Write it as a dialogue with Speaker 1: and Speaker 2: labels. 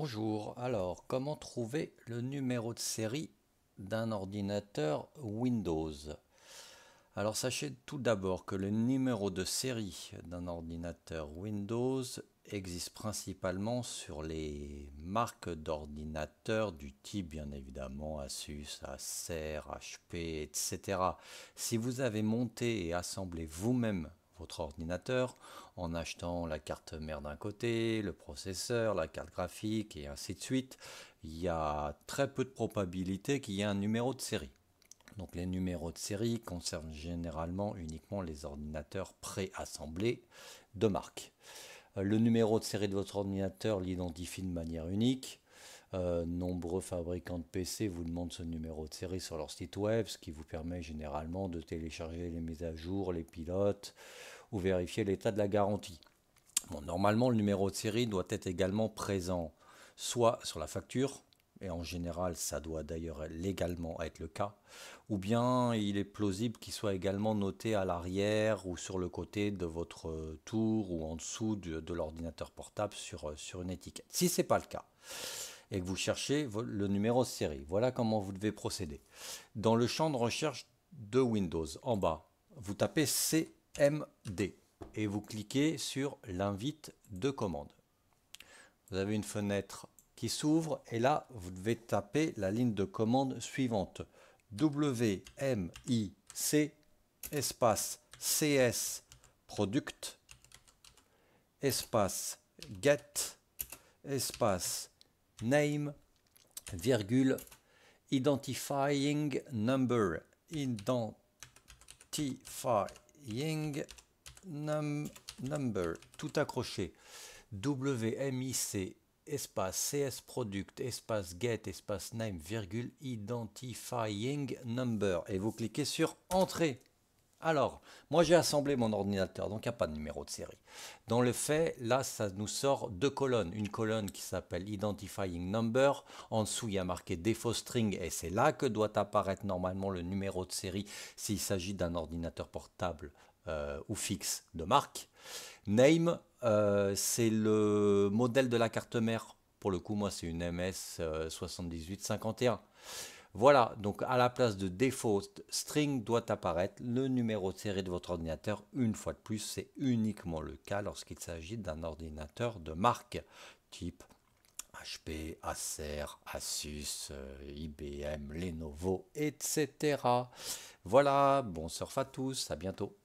Speaker 1: Bonjour, alors comment trouver le numéro de série d'un ordinateur Windows Alors sachez tout d'abord que le numéro de série d'un ordinateur Windows existe principalement sur les marques d'ordinateurs du type bien évidemment Asus, Acer, HP, etc. Si vous avez monté et assemblé vous-même ordinateur en achetant la carte mère d'un côté, le processeur, la carte graphique et ainsi de suite. Il y a très peu de probabilité qu'il y ait un numéro de série. Donc les numéros de série concernent généralement uniquement les ordinateurs pré-assemblés de marque. Euh, le numéro de série de votre ordinateur l'identifie de manière unique. Euh, nombreux fabricants de PC vous demandent ce numéro de série sur leur site web, ce qui vous permet généralement de télécharger les mises à jour, les pilotes ou vérifier l'état de la garantie. Bon, normalement, le numéro de série doit être également présent soit sur la facture, et en général ça doit d'ailleurs légalement être le cas, ou bien il est plausible qu'il soit également noté à l'arrière ou sur le côté de votre euh, tour ou en dessous de, l'ordinateur portable sur, euh, sur une étiquette. Si ce n'est pas le cas, et que vous cherchez le numéro de série. Voilà comment vous devez procéder. Dans le champ de recherche de Windows, en bas, vous tapez CMD et vous cliquez sur l'invite de commande. Vous avez une fenêtre qui s'ouvre et là, vous devez taper la ligne de commande suivante. WMIC espace CS product espace get espace name, virgule, identifying number, identifying number, tout accroché, WMIC, espace, CS product, espace get, espace name, virgule, identifying number, et vous cliquez sur entrée. Alors, moi j'ai assemblé mon ordinateur, donc il n'y a pas de numéro de série. Dans le fait, là, ça nous sort deux colonnes. Une colonne qui s'appelle Identifying Number. En dessous, il y a marqué Default String, et c'est là que doit apparaître normalement le numéro de série s'il s'agit d'un ordinateur portable euh, ou fixe de marque. Name, euh, c'est le modèle de la carte mère. Pour le coup, moi, c'est une MS7851. Euh, voilà, donc à la place de défaut, string doit apparaître le numéro de série de votre ordinateur. Une fois de plus, c'est uniquement le cas lorsqu'il s'agit d'un ordinateur de marque type HP, Acer, Asus, euh, IBM, Lenovo, etc. Voilà, bon surf à tous, à bientôt.